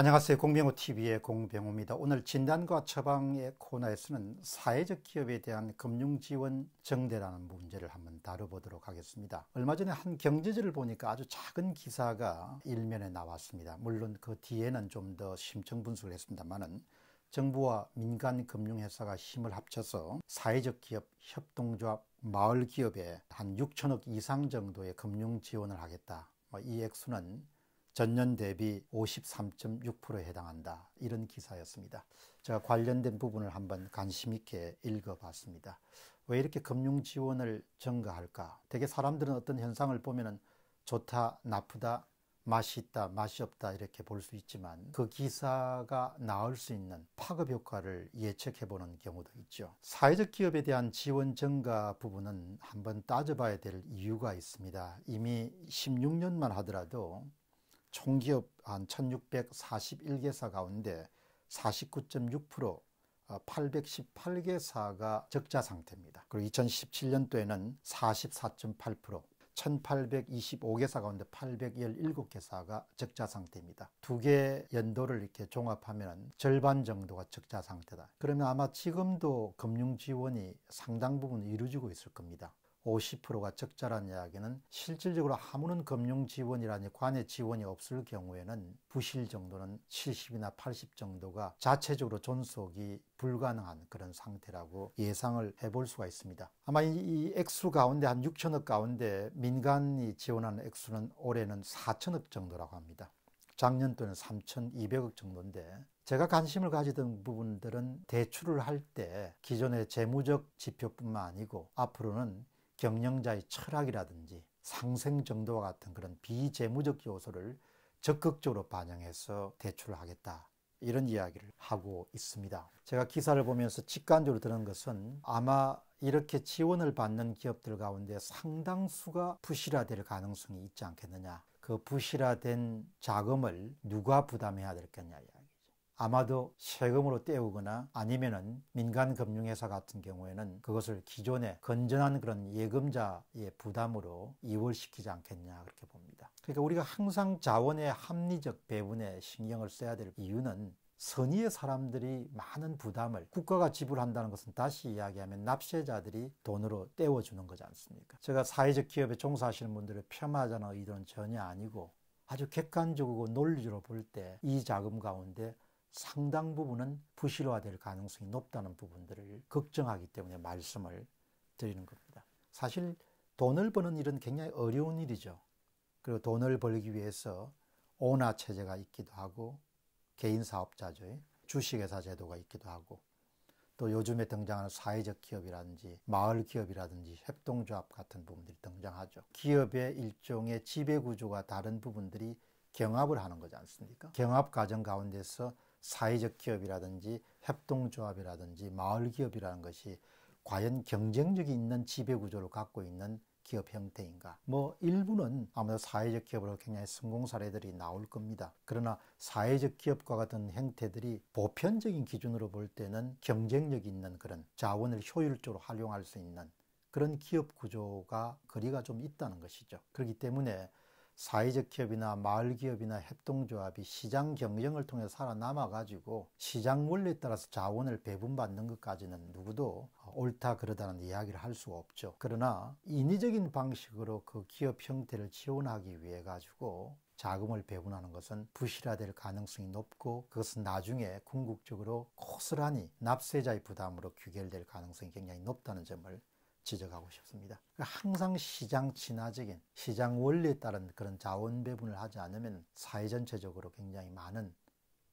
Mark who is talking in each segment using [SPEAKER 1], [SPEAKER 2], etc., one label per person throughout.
[SPEAKER 1] 안녕하세요. 공병호 TV의 공병호입니다. 오늘 진단과 처방의 코너에서는 사회적 기업에 대한 금융 지원 정대라는 문제를 한번 다뤄보도록 하겠습니다. 얼마 전에 한 경제지를 보니까 아주 작은 기사가 일면에 나왔습니다. 물론 그 뒤에는 좀 더 심층 분석을 했습니다만은 정부와 민간 금융회사가 힘을 합쳐서 사회적 기업 협동조합 마을 기업에 한 6천억 이상 정도의 금융 지원을 하겠다. 뭐 이 액수는 전년 대비 53.6%에 해당한다. 이런 기사였습니다. 제가 관련된 부분을 한번 관심 있게 읽어봤습니다. 왜 이렇게 금융 지원을 증가할까? 대개 사람들은 어떤 현상을 보면 좋다, 나쁘다, 맛이 있다, 맛이 없다 이렇게 볼 수 있지만 그 기사가 나올 수 있는 파급 효과를 예측해 보는 경우도 있죠. 사회적 기업에 대한 지원 증가 부분은 한번 따져봐야 될 이유가 있습니다. 이미 16년만 하더라도 총기업 한 1641개사 가운데 49.6% 818개사가 어, 적자 상태입니다. 그리고 2017년도에는 44.8%, 1825개사 가운데 817개사가 적자 상태입니다. 두 개 연도를 이렇게 종합하면 절반 정도가 적자 상태다. 그러면 아마 지금도 금융 지원이 상당 부분 이루어지고 있을 겁니다. 50%가 적절한 이야기는 실질적으로 아무런 금융 지원이라니 관의 지원이 없을 경우에는 부실 정도는 70이나 80 정도가 자체적으로 존속이 불가능한 그런 상태라고 예상을 해볼 수가 있습니다. 아마 이, 액수 가운데 한 6천억 가운데 민간이 지원하는 액수는 올해는 4천억 정도라고 합니다. 작년 또는 3,200억 정도인데 제가 관심을 가지던 부분들은 대출을 할 때 기존의 재무적 지표뿐만 아니고 앞으로는 경영자의 철학이라든지 상생 정도와 같은 그런 비재무적 요소를 적극적으로 반영해서 대출을 하겠다. 이런 이야기를 하고 있습니다. 제가 기사를 보면서 직관적으로 들은 것은 아마 이렇게 지원을 받는 기업들 가운데 상당수가 부실화될 가능성이 있지 않겠느냐. 그 부실화된 자금을 누가 부담해야 될 거냐. 아마도 세금으로 떼우거나 아니면은 민간 금융회사 같은 경우에는 그것을 기존의 건전한 그런 예금자의 부담으로 이월시키지 않겠냐 그렇게 봅니다. 그러니까 우리가 항상 자원의 합리적 배분에 신경을 써야 될 이유는 선의의 사람들이 많은 부담을 국가가 지불한다는 것은 다시 이야기하면 납세자들이 돈으로 떼워주는 거지 않습니까? 제가 사회적 기업에 종사하시는 분들을 폄하하자는 의도는 전혀 아니고 아주 객관적이고 논리적으로 볼 때 이 자금 가운데 상당 부분은 부실화될 가능성이 높다는 부분들을 걱정하기 때문에 말씀을 드리는 겁니다. 사실 돈을 버는 일은 굉장히 어려운 일이죠. 그리고 돈을 벌기 위해서 오나 체제가 있기도 하고 개인 사업자죠. 주식회사 제도가 있기도 하고 또 요즘에 등장하는 사회적 기업이라든지 마을 기업이라든지 협동조합 같은 부분들이 등장하죠. 기업의 일종의 지배 구조가 다른 부분들이 경합을 하는 거지 않습니까? 경합 과정 가운데서 사회적 기업이라든지 협동조합이라든지 마을기업이라는 것이 과연 경쟁력이 있는 지배구조를 갖고 있는 기업 형태인가? 뭐 일부는 아무래도 사회적 기업으로 굉장히 성공 사례들이 나올 겁니다. 그러나 사회적 기업과 같은 형태들이 보편적인 기준으로 볼 때는 경쟁력 있는 그런 자원을 효율적으로 활용할 수 있는 그런 기업 구조가 거리가 좀 있다는 것이죠. 그렇기 때문에 사회적 기업이나 마을 기업이나 협동조합이 시장 경쟁을 통해 살아남아 가지고 시장 원리에 따라서 자원을 배분받는 것까지는 누구도 옳다 그러다는 이야기를 할수 없죠. 그러나 인위적인 방식으로 그 기업 형태를 지원하기 위해 가지고 자금을 배분하는 것은 부실화될 가능성이 높고 그것은 나중에 궁극적으로 고스란히 납세자의 부담으로 귀결될 가능성이 굉장히 높다는 점을 지적하고 싶습니다. 그러니까 항상 시장 친화적인 시장 원리에 따른 그런 자원 배분을 하지 않으면 사회 전체적으로 굉장히 많은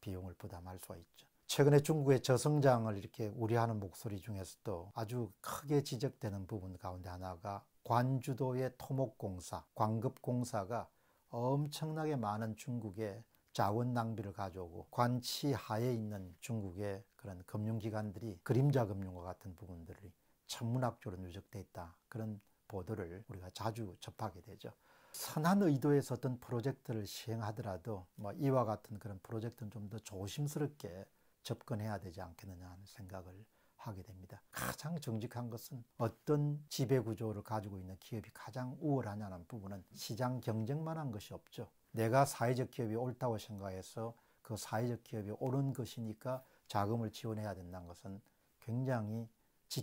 [SPEAKER 1] 비용을 부담할 수가 있죠. 최근에 중국의 저성장을 이렇게 우려하는 목소리 중에서도 아주 크게 지적되는 부분 가운데 하나가 관주도의 토목공사, 광급공사가 엄청나게 많은 중국의 자원 낭비를 가져오고 관치 하에 있는 중국의 그런 금융기관들이 그림자 금융과 같은 부분들이 천문학적으로 누적돼 있다. 그런 보도를 우리가 자주 접하게 되죠. 선한 의도에서 어떤 프로젝트를 시행하더라도 뭐 이와 같은 그런 프로젝트는 좀 더 조심스럽게 접근해야 되지 않겠느냐 하는 생각을 하게 됩니다. 가장 정직한 것은 어떤 지배 구조를 가지고 있는 기업이 가장 우월하냐는 부분은 시장 경쟁만한 것이 없죠. 내가 사회적 기업이 옳다고 생각해서 그 사회적 기업이 옳은 것이니까 자금을 지원해야 된다는 것은 굉장히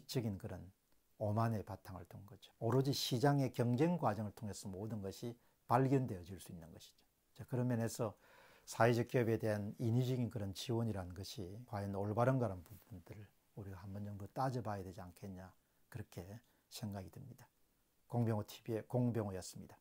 [SPEAKER 1] 지적인 그런 오만의 바탕을 둔 거죠. 오로지 시장의 경쟁 과정을 통해서 모든 것이 발견되어질 수 있는 것이죠. 자, 그런 면에서 사회적 기업에 대한 인위적인 그런 지원이라는 것이 과연 올바른가라는 부분들을 우리가 한 번 정도 따져봐야 되지 않겠냐 그렇게 생각이 듭니다. 공병호 TV의 공병호였습니다.